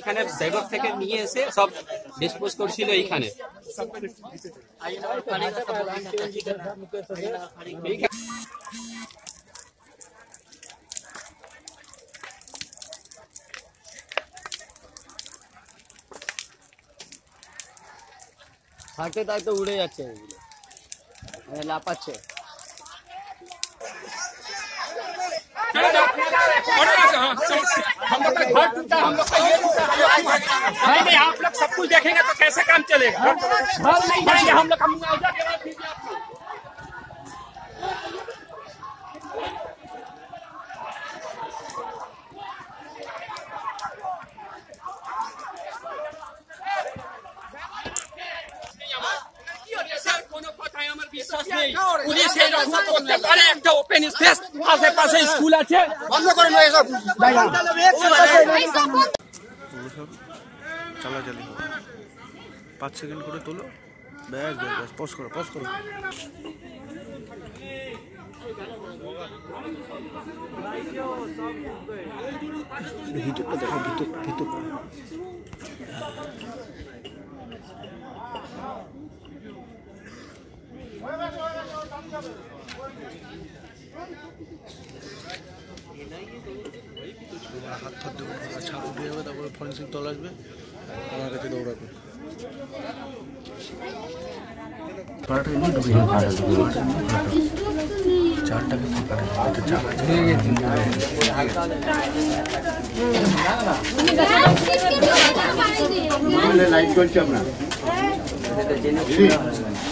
এইখানে জায়গা থেকে নিয়ে এসে সব ডিসপোজ করছিল এইখানে তাই তো উড়ে যাচ্ছে মানে লাপাচ্ছে हम लोग का घर ये नहीं नहीं आप लोग सब कुछ देखेंगे तो कैसे काम चलेगा हम लोग का मुआवजा বিশ্বাস স্কুল আছে পাঁচ সেকেন্ড করে তোলো ব্যাস ব্যাস ব্যাস করো পজ করো ভিতরটা দেখো ভিতর ভিতর হাত ফাত দেবো ছাপ উঠে যাবে তারপরে ফরেন্সিক দল আসবে আমার কাছে দৌড়াবে পরাটা এমনি ঢুকে গেল ভাড়া ঢুকে গেল চারটাকে ফাঁকা রাখবে চার ঢুকে গেছে লাইট চলছে আপনার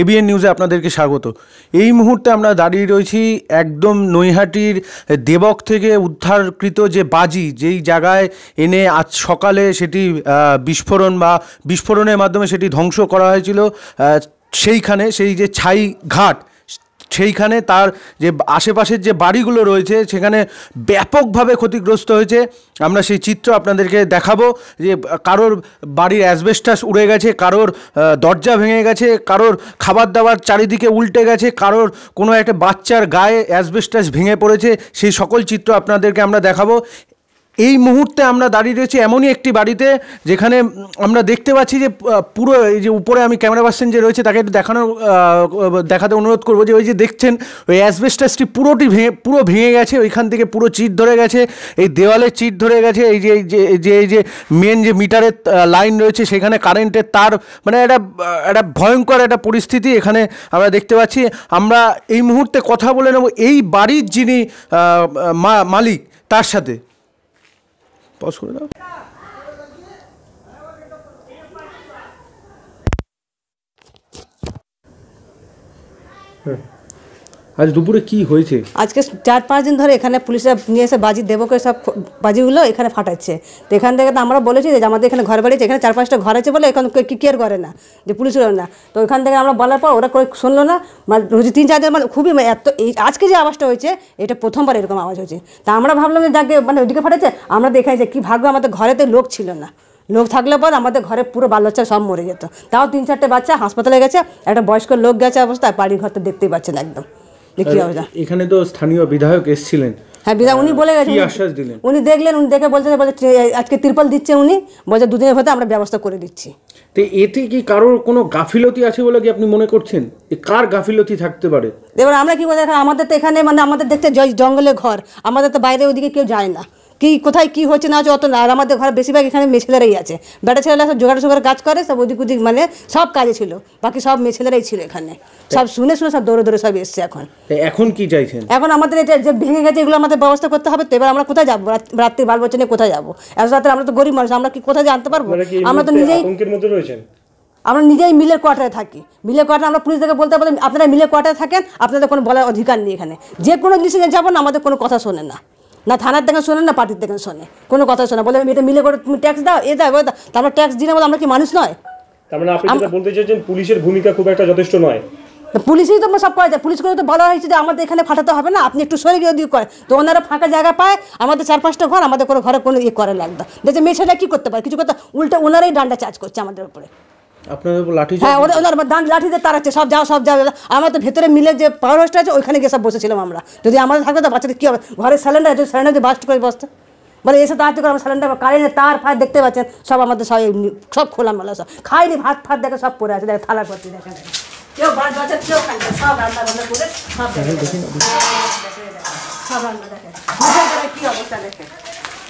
এবিএন নিউজে আপনাদেরকে স্বাগত এই মুহূর্তে আমরা দাঁড়িয়ে রয়েছি একদম নৈহাটির দেবক থেকে উদ্ধারকৃত যে বাজি যেই জায়গায় এনে আজ সকালে সেটি বিস্ফোরণ বা বিস্ফোরণের মাধ্যমে সেটি ধ্বংস করা হয়েছিল সেইখানে সেই যে ছাই ঘাট সেইখানে তার যে আশেপাশের যে বাড়িগুলো রয়েছে সেখানে ব্যাপকভাবে ক্ষতিগ্রস্ত হয়েছে আমরা সেই চিত্র আপনাদেরকে দেখাবো যে কারোর বাড়ির অ্যাসবেস্টাস উড়ে গেছে কারোর দরজা ভেঙে গেছে কারোর খাবার দাবার চারিদিকে উল্টে গেছে কারোর কোনো একটা বাচ্চার গায়ে অ্যাসবেস্টাস ভেঙে পড়েছে সেই সকল চিত্র আপনাদেরকে আমরা দেখাবো এই মুহূর্তে আমরা দাঁড়িয়ে রয়েছি এমনই একটি বাড়িতে যেখানে আমরা দেখতে পাচ্ছি যে পুরো এই যে উপরে আমি ক্যামেরা পার্সেন যে রয়েছে তাকে একটু দেখানোর দেখাতে অনুরোধ করবো যে ওই যে দেখছেন ওই অ্যাসবেস্টাসটি পুরোটি ভেঙে পুরো ভেঙে গেছে ওইখান থেকে পুরো চিট ধরে গেছে এই দেওয়ালের চিট ধরে গেছে এই যে যে এই যে মেন যে মিটারের লাইন রয়েছে সেখানে কারেন্টের তার মানে একটা একটা ভয়ঙ্কর একটা পরিস্থিতি এখানে আমরা দেখতে পাচ্ছি আমরা এই মুহূর্তে কথা বলে নেব এই বাড়ির যিনি মালিক তার সাথে 跑出来了。嗯。আজ দুপুরে কি হয়েছে আজকে চার পাঁচ দিন ধরে এখানে পুলিশরা নিয়ে এসে বাজি দেবো করে সব বাজিগুলো এখানে ফাটাচ্ছে তো এখান থেকে তো আমরা বলেছি যে আমাদের এখানে ঘর বাড়িছে এখানে চার পাঁচটা ঘর আছে বলে এখন কি কেয়ার করে না যে পুলিশরাও না তো ওখান থেকে আমরা বলার পর ওরা শুনলো না মানে রোজি তিন চার দিন মানে খুবই এত এই আজকে যে আওয়াজটা হয়েছে এটা প্রথমবার এরকম আওয়াজ হয়েছে তা আমরা ভাবলাম যে যাকে মানে ওইদিকে ফাটাচ্ছে আমরা দেখাই যে কী ভাগ্য আমাদের ঘরেতে লোক ছিল না লোক থাকলে পর আমাদের ঘরে পুরো বাচ্চা সব মরে যেত তাও তিন চারটে বাচ্চা হাসপাতালে গেছে একটা বয়স্ক লোক গেছে অবস্থায় বাড়ির ঘর তো দেখতেই পাচ্ছেন একদম এখানে তো স্থানীয় বিধায়ক এসেছিলেন হ্যাঁ উনি বলে দিলেন উনি দেখলেন উনি দেখে বলছেন আজকে দিচ্ছে উনি বলছে দুদিনের আমরা ব্যবস্থা করে দিচ্ছি তো এতে কি কোনো গাফিলতি আছে বলে কি আপনি মনে করছেন কার গাফিলতি থাকতে পারে এবার আমরা আমাদের তো এখানে মানে আমাদের জঙ্গলে ঘর আমাদের তো বাইরে ওদিকে কেউ যায় না কি কোথায় কি হচ্ছে না হচ্ছে অত না আর আমাদের ঘরে বেশিরভাগ এখানে মেছেলেরাই আছে বেটা ছেলেরা সব জোগাড় সোগাড় কাজ করে সব ওদিক ওদিক মানে সব কাজে ছিল বাকি সব মেছেলেরাই ছিল এখানে সব শুনে শুনে সব দৌড়ে দৌড়ে সব এসছে এখন এখন কি চাইছেন এখন আমাদের এটা যে ভেঙে গেছে এগুলো আমাদের ব্যবস্থা করতে হবে তো এবার আমরা কোথায় যাবো রাত্রি বাল বচনে কোথায় যাবো এত রাত্রে আমরা তো গরিব মানুষ আমরা কি কোথায় জানতে পারবো আমরা তো নিজেই আমরা নিজেই মিলের কোয়ার্টারে থাকি মিলের কোয়ার্টার আমরা পুলিশদেরকে বলতে পারি আপনারা মিলের কোয়ার্টারে থাকেন আপনাদের কোনো বলার অধিকার নেই এখানে যে কোনো জিনিসে যাবো না আমাদের কোনো কথা শোনে না না থানার দেখেন শোনেন না পার্টির দেখেন শোনে কোনো কথা শোনা বলে এটা মিলে করে তুমি ট্যাক্স দাও এ দাও তারপর ট্যাক্স দিই না বলে আমরা কি মানুষ নয় তার মানে আপনি যেটা বলতে চাইছেন পুলিশের ভূমিকা খুব একটা যথেষ্ট নয় পুলিশই আমরা সব করা যায় পুলিশ করে তো বলা হয়েছে যে আমাদের এখানে ফাটাতে হবে না আপনি একটু সরে গিয়ে দিয়ে করে তো ওনারা ফাঁকা জায়গা পায় আমাদের চার পাঁচটা ঘর আমাদের কোনো ঘরে কোনো ইয়ে করে লাগবে দেখছে মেয়ে ছেলেরা কী করতে পারে কিছু কথা উল্টে ওনারাই ডান্ডা চার্জ করছে আমাদের উপরে হ্যাঁ ওনার দান লাঠি দিয়ে সব যাও সব যাও আমার তো ভেতরে মিলে যে পাওয়ার আছে ওইখানে গিয়ে সব বসেছিলাম আমরা যদি আমাদের থাকতো তো বাচ্চাদের হবে ঘরে স্যালেন্ডার আছে দিয়ে বাস্ট করে বসতো বলে এসে তাড়াতাড়ি করে কারেন্টের তার ফার দেখতে পাচ্ছেন সব আমাদের সব সব খোলা মেলা সব খাইনি ভাত ফাত দেখে সব পরে আছে দেখে অবস্থা দেখে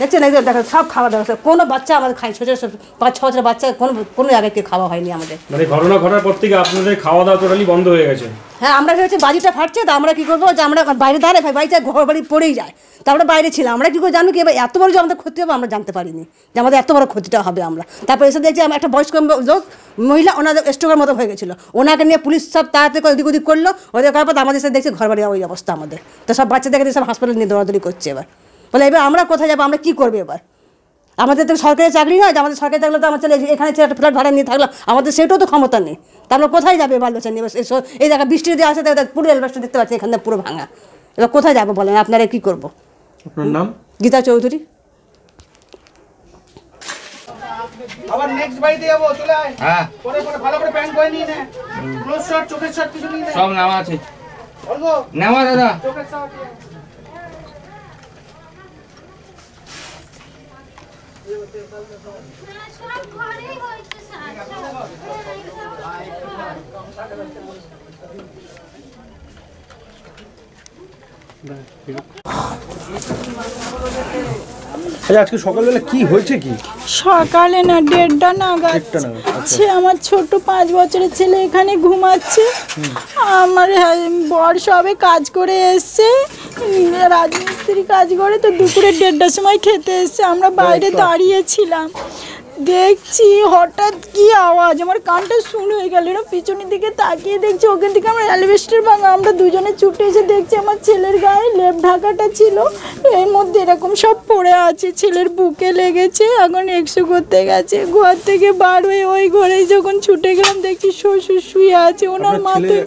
দেখছেন একদম দেখেন সব খাওয়া দাওয়া কোনো বাচ্চা আমাদের খাই ছোটো ছোটো পাঁচ ছ বছরের বাচ্চা কোনো কোনো জায়গায় খাওয়া হয়নি আমাদের মানে ঘটনা ঘটার পর থেকে আপনাদের খাওয়া দাওয়া টোটালি বন্ধ হয়ে গেছে হ্যাঁ আমরা কি হচ্ছে বাজিটা ফাটছে তো আমরা কী করবো যে আমরা বাইরে দাঁড়াই ভাই বাড়িতে ঘর বাড়ি পড়েই যায় তো আমরা বাইরে ছিলাম আমরা কী করে জানবো কি এত বড় যে আমাদের ক্ষতি হবে আমরা জানতে পারিনি যে আমাদের এত বড় ক্ষতিটা হবে আমরা তারপর এসে দেখছি আমি একটা বয়স্ক লোক মহিলা ওনাদের স্ট্রোকের মতো হয়ে গেছিলো ওনাকে নিয়ে পুলিশ সব তাড়াতাড়ি ওদিক ওদিক করলো ওদের করার পর আমাদের সাথে দেখছি ঘর বাড়ি ওই অবস্থা আমাদের তো সব বাচ্চাদেরকে সব হাসপাতালে নিয়ে দৌড়াদৌড়ি করছে এবার বলে এবার আমরা কোথায় যাবো আমরা কী করবো এবার আমাদের তো সরকারি চাকরি নয় আমাদের সরকারি থাকলে তো আমার ছেলে এখানে ছেলে ফ্ল্যাট ভাড়া নিয়ে থাকলো আমাদের সেটাও তো ক্ষমতা নেই তাহলে কোথায় যাবে এবার লোচা নিয়ে এই জায়গায় বৃষ্টি যদি আসে তাহলে পুরো রেলবাসটা দেখতে পাচ্ছি এখানে পুরো ভাঙা এবার কোথায় যাবো বলেন আপনারা কী করবো আপনার নাম গীতা চৌধুরী আবার নেক্সট বাইতে যাব চলে আয় হ্যাঁ পরে পরে ভালো করে প্যান্ট করে নিয়ে নে ক্লোজ শট চোখের শট কিছু নিয়ে নে সব নামা আছে বলবো নামা দাদা চোখের শট আচ্ছা, আজকে সকালবেলা কি হয়েছে কি সকালে না দেড়টা নাগাদ আচ্ছা। সে আমার ছোট পাঁচ বছরের ছেলে এখানে ঘুমাচ্ছে আমার হ্যাঁ, বর সবে কাজ করে এসছে রাজমিস্ত্রি কাজ করে তো দুপুরে দেড়টার সময় খেতে এসছে আমরা বাইরে দাঁড়িয়েছিলাম দেখছি হঠাৎ কি আওয়াজ আমার কানটা শুন হয়ে গেল এরকম পিছনের দিকে তাকিয়ে দেখছি ওখান থেকে আমার অ্যালিভেস্টার ভাঙা আমরা দুজনে ছুটে এসে দেখছি আমার ছেলের গায়ে লেপ ঢাকাটা ছিল এর মধ্যে এরকম সব পড়ে আছে ছেলের বুকে লেগেছে এখন একশো করতে গেছে ঘর থেকে বার হয়ে ওই ঘরেই যখন ছুটে গেলাম দেখছি শ্বশুর শুয়ে আছে ওনার মাথায়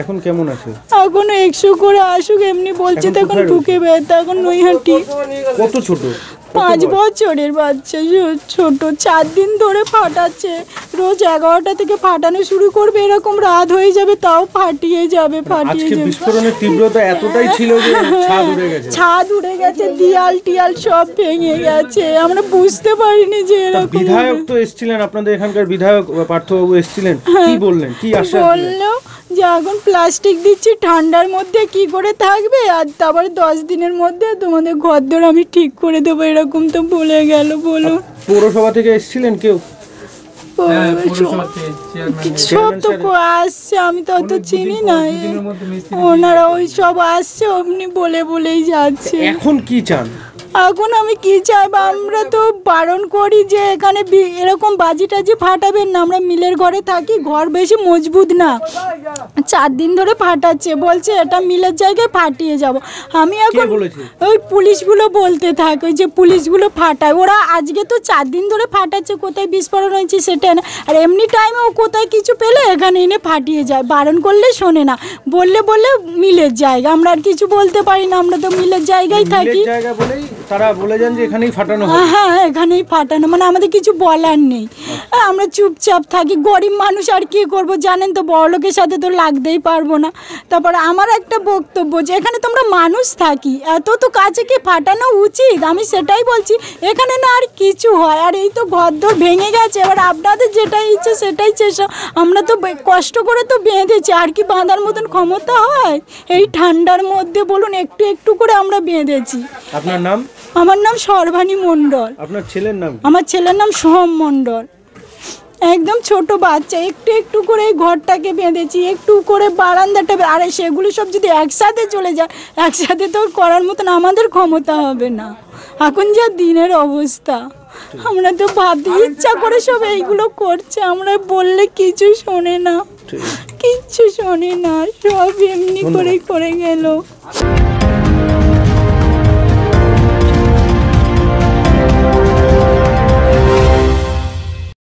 এখন কেমন আছে এখন একশো করে আসুক এমনি বলছে তখন ঢুকে ব্যথা এখন নৈহাটি কত ছোট পাঁচ বছরের বাচ্চা ছোট চার দিন ধরে ফাটাচ্ছে রোজ এগারোটা থেকে ফাটানো শুরু করবে এরকম রাত হয়ে যাবে তাও ফাটিয়ে যাবে ফাটিয়ে যাবে বিস্ফোরণের তীব্রতা এতটাই ছিল যে ছাদ উড়ে গেছে ছাদ উড়ে গেছে দিয়াল টিয়াল সব ভেঙে গেছে আমরা বুঝতে পারিনি যে এরকম বিধায়ক তো এসেছিলেন আপনাদের এখানকার বিধায়ক পার্থবাবু এসেছিলেন কি হ্যাঁ। বললেন কি আশা বললো যে এখন প্লাস্টিক দিচ্ছি ঠান্ডার মধ্যে কি করে থাকবে আর তারপরে দশ দিনের মধ্যে তোমাদের ঘরদোর আমি ঠিক করে দেবো এরকম তো বলে গেল বলো পৌরসভা থেকে এসেছিলেন কেউ হ্যাঁ, তো আসছে আমি তো অত চিনি না ওনারা ওই সব আসছে অমনি বলে বলেই যাচ্ছে এখন কি চান এখন আমি কি বা আমরা তো বারণ করি যে এখানে এরকম বাজি টাজি ফাটাবেন না আমরা মিলের ঘরে থাকি ঘর বেশি মজবুত না চার দিন ধরে ফাটাচ্ছে বলছে এটা মিলের জায়গায় ফাটিয়ে যাব আমি এখন ওই পুলিশগুলো বলতে থাকে যে পুলিশগুলো ফাটায় ওরা আজকে তো চার দিন ধরে ফাটাচ্ছে কোথায় বিস্ফোরণ হয়েছে সেটা না আর এমনি টাইমে ও কোথায় কিছু পেলে এখানে এনে ফাটিয়ে যায় বারণ করলে শোনে না বললে বললে মিলের জায়গা আমরা আর কিছু বলতে পারি না আমরা তো মিলের জায়গায় থাকি তারা বলে যান যে এখানেই ফাটানো হ্যাঁ, হ্যাঁ এখানেই ফাটানো মানে আমাদের কিছু বলার নেই আচ্ছা। হ্যাঁ, আমরা চুপচাপ থাকি গরিব মানুষ আর কি করব জানেন তো বড়লোকের সাথে তো লাগতেই পারবো না তারপর আমার একটা বক্তব্য যে এখানে তোমরা মানুষ থাকি এত তো কাছে কি ফাটানো উচিত আমি সেটাই বলছি এখানে না আর কিছু হয় আর এই তো ভদ্র ভেঙে গেছে এবার আপনাদের যেটা ইচ্ছে সেটাই চেষ্টা আমরা তো কষ্ট করে তো বেঁধেছি আর কি বাঁধার মতন ক্ষমতা হয় এই ঠান্ডার মধ্যে বলুন একটু একটু করে আমরা বেঁধেছি আপনার নাম আমার নাম সর্বাণী মণ্ডল আপনার ছেলের নাম আমার ছেলের নাম সোহম মণ্ডল একদম ছোট বাচ্চা একটু একটু করে এই ঘরটাকে বেঁধেছি একটু করে বারান্দাটা আরে সেগুলো সব যদি একসাথে চলে যায় একসাথে তো করার মতন আমাদের ক্ষমতা হবে না এখন যা দিনের অবস্থা আমরা তো ভাবতে ইচ্ছা করে সব এইগুলো করছে আমরা বললে কিছু শোনে না কিচ্ছু শোনে না সব এমনি করে করে গেল